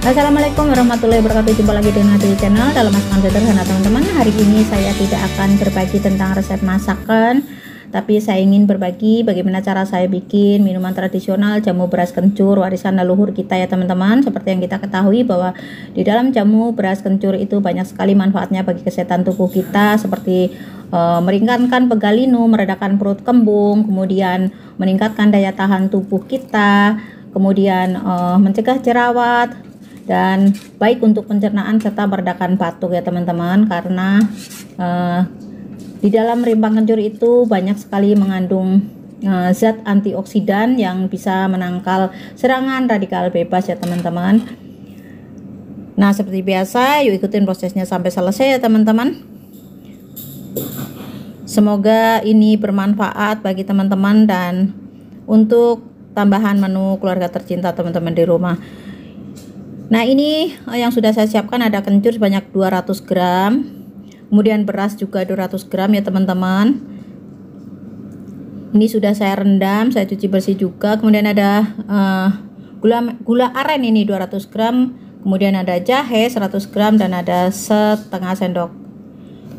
Assalamualaikum warahmatullahi wabarakatuh Jumpa lagi dengan di Channel dalam masakan sederhana teman-teman Hari ini saya tidak akan berbagi tentang resep masakan Tapi saya ingin berbagi bagaimana cara saya bikin minuman tradisional jamu beras kencur warisan leluhur kita ya teman-teman Seperti yang kita ketahui bahwa di dalam jamu beras kencur itu banyak sekali manfaatnya bagi kesehatan tubuh kita Seperti eh, meringankan meringankan pegalinu, meredakan perut kembung Kemudian meningkatkan daya tahan tubuh kita kemudian uh, mencegah jerawat, dan baik untuk pencernaan serta meredakan batuk ya teman-teman karena uh, di dalam rimpang kencur itu banyak sekali mengandung uh, zat antioksidan yang bisa menangkal serangan radikal bebas ya teman-teman nah seperti biasa yuk ikutin prosesnya sampai selesai ya teman-teman semoga ini bermanfaat bagi teman-teman dan untuk tambahan menu keluarga tercinta teman-teman di rumah Nah ini eh, yang sudah saya siapkan ada kencur sebanyak 200 gram Kemudian beras juga 200 gram ya teman-teman Ini sudah saya rendam, saya cuci bersih juga Kemudian ada uh, gula, gula aren ini 200 gram Kemudian ada jahe 100 gram dan ada setengah sendok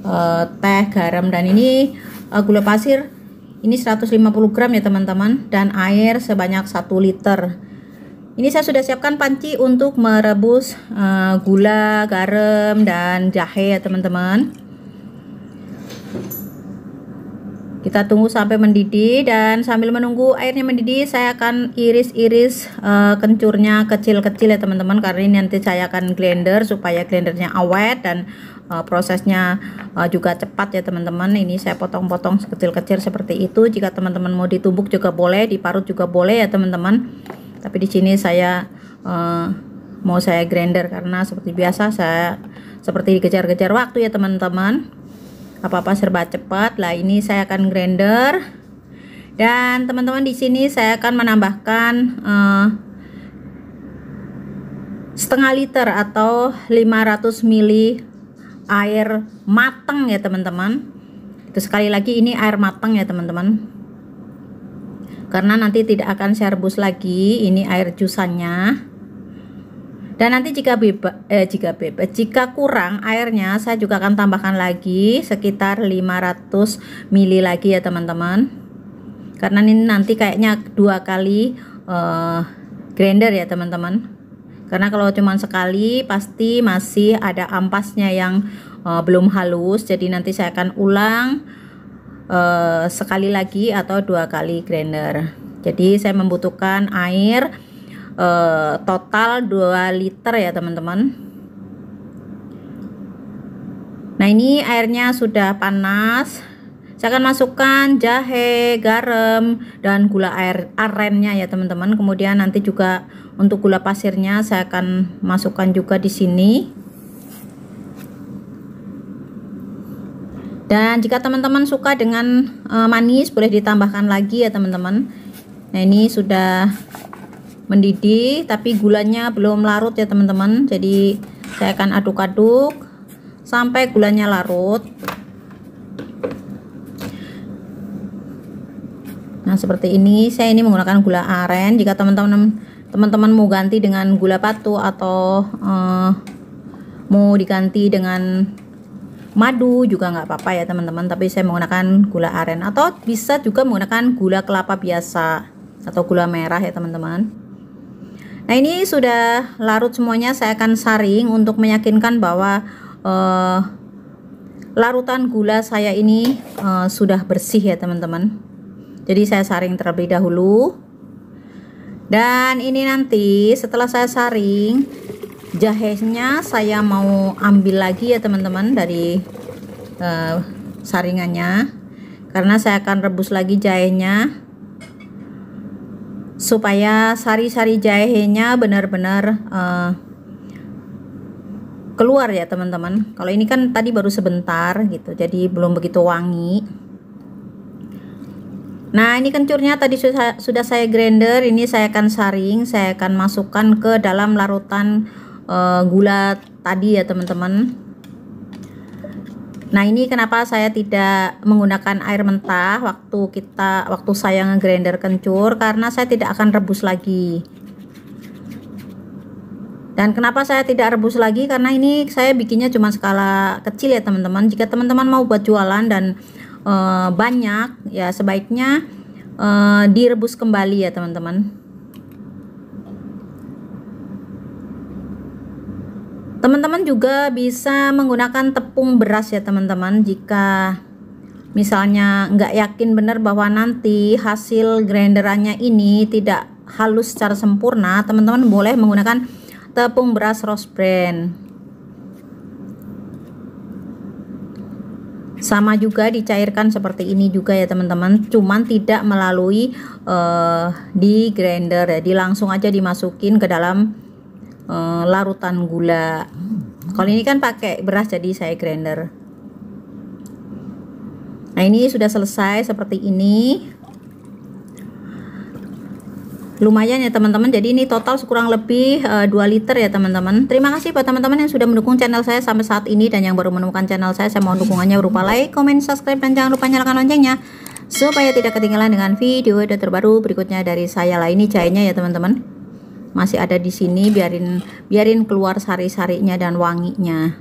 uh, teh garam Dan ini uh, gula pasir ini 150 gram ya teman-teman Dan air sebanyak 1 liter ini saya sudah siapkan panci untuk merebus uh, gula, garam, dan jahe ya teman-teman. Kita tunggu sampai mendidih dan sambil menunggu airnya mendidih saya akan iris-iris uh, kencurnya kecil-kecil ya teman-teman karena ini nanti saya akan blender supaya blendernya awet dan uh, prosesnya uh, juga cepat ya teman-teman. Ini saya potong-potong kecil-kecil seperti itu. Jika teman-teman mau ditumbuk juga boleh, diparut juga boleh ya teman-teman tapi di sini saya uh, mau saya grinder karena seperti biasa saya seperti dikejar-kejar waktu ya teman-teman apa-apa serba cepat lah ini saya akan grinder dan teman-teman di sini saya akan menambahkan uh, setengah liter atau 500 ml air matang ya teman-teman itu sekali lagi ini air matang ya teman-teman karena nanti tidak akan saya rebus lagi ini air jusannya dan nanti jika beba, eh, jika beba, jika kurang airnya saya juga akan tambahkan lagi sekitar 500 ml lagi ya teman-teman karena ini nanti kayaknya dua kali uh, grinder ya teman-teman karena kalau cuma sekali pasti masih ada ampasnya yang uh, belum halus jadi nanti saya akan ulang Eh, sekali lagi atau dua kali grinder jadi saya membutuhkan air eh, total 2 liter ya teman-teman nah ini airnya sudah panas saya akan masukkan jahe, garam, dan gula air arennya ya teman-teman. Kemudian nanti juga untuk gula pasirnya saya akan masukkan juga di sini. Dan jika teman-teman suka dengan uh, manis boleh ditambahkan lagi ya teman-teman. Nah, ini sudah mendidih tapi gulanya belum larut ya teman-teman. Jadi saya akan aduk-aduk sampai gulanya larut. Nah, seperti ini saya ini menggunakan gula aren. Jika teman-teman teman-teman mau ganti dengan gula batu atau uh, mau diganti dengan madu juga nggak apa-apa ya teman-teman tapi saya menggunakan gula aren atau bisa juga menggunakan gula kelapa biasa atau gula merah ya teman-teman nah ini sudah larut semuanya saya akan saring untuk meyakinkan bahwa eh, larutan gula saya ini eh, sudah bersih ya teman-teman jadi saya saring terlebih dahulu dan ini nanti setelah saya saring jahenya saya mau ambil lagi ya teman-teman dari uh, saringannya karena saya akan rebus lagi jahenya supaya sari-sari jahenya benar-benar uh, keluar ya teman-teman kalau ini kan tadi baru sebentar gitu jadi belum begitu wangi Nah ini kencurnya tadi sudah, sudah saya grinder Ini saya akan saring Saya akan masukkan ke dalam larutan uh, gula tadi ya teman-teman nah ini kenapa saya tidak menggunakan air mentah waktu kita waktu saya ngegrinder kencur karena saya tidak akan rebus lagi dan kenapa saya tidak rebus lagi karena ini saya bikinnya cuma skala kecil ya teman-teman jika teman-teman mau buat jualan dan uh, banyak ya sebaiknya uh, direbus kembali ya teman-teman Teman-teman juga bisa menggunakan tepung beras ya teman-teman jika misalnya nggak yakin benar bahwa nanti hasil grinderannya ini tidak halus secara sempurna teman-teman boleh menggunakan tepung beras rose brand sama juga dicairkan seperti ini juga ya teman-teman cuman tidak melalui uh, di grinder ya di langsung aja dimasukin ke dalam Eh, larutan gula. Kalau ini kan pakai beras jadi saya grinder. Nah, ini sudah selesai seperti ini. Lumayan ya teman-teman. Jadi ini total kurang lebih uh, eh, 2 liter ya teman-teman. Terima kasih buat teman-teman yang sudah mendukung channel saya sampai saat ini dan yang baru menemukan channel saya, saya mohon dukungannya berupa like, komen, subscribe dan jangan lupa nyalakan loncengnya supaya tidak ketinggalan dengan video terbaru berikutnya dari saya ini cairnya ya teman-teman masih ada di sini biarin biarin keluar sari-sarinya dan wanginya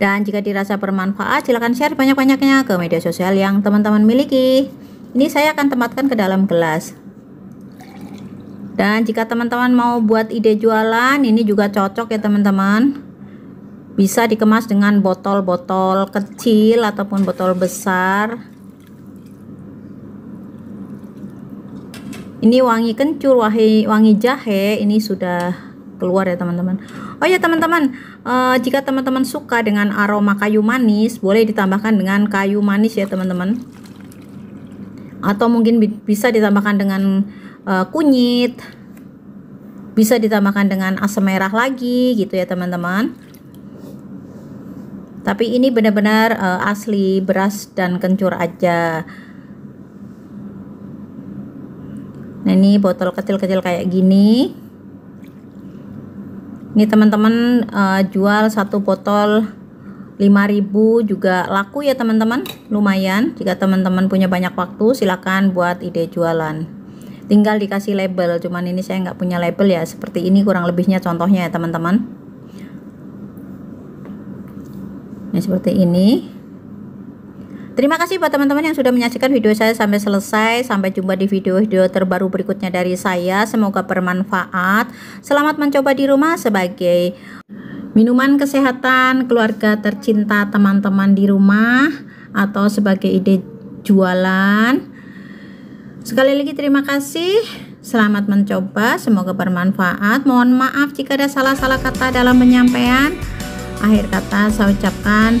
dan jika dirasa bermanfaat silahkan share banyak-banyaknya ke media sosial yang teman-teman miliki ini saya akan tempatkan ke dalam gelas dan jika teman-teman mau buat ide jualan ini juga cocok ya teman-teman bisa dikemas dengan botol-botol kecil ataupun botol besar ini wangi kencur wangi wangi jahe ini sudah keluar ya teman-teman oh ya teman-teman uh, jika teman-teman suka dengan aroma kayu manis boleh ditambahkan dengan kayu manis ya teman-teman atau mungkin bi bisa ditambahkan dengan uh, kunyit bisa ditambahkan dengan asam merah lagi gitu ya teman-teman tapi ini benar-benar uh, asli beras dan kencur aja nah ini botol kecil-kecil kayak gini ini teman-teman uh, jual satu botol 5000 juga laku ya teman-teman lumayan jika teman-teman punya banyak waktu silahkan buat ide jualan tinggal dikasih label cuman ini saya nggak punya label ya seperti ini kurang lebihnya contohnya ya teman-teman Ini seperti ini Terima kasih buat teman-teman yang sudah menyaksikan video saya sampai selesai. Sampai jumpa di video-video terbaru berikutnya dari saya. Semoga bermanfaat. Selamat mencoba di rumah sebagai minuman kesehatan keluarga tercinta teman-teman di rumah atau sebagai ide jualan. Sekali lagi terima kasih. Selamat mencoba, semoga bermanfaat. Mohon maaf jika ada salah-salah kata dalam penyampaian. Akhir kata saya ucapkan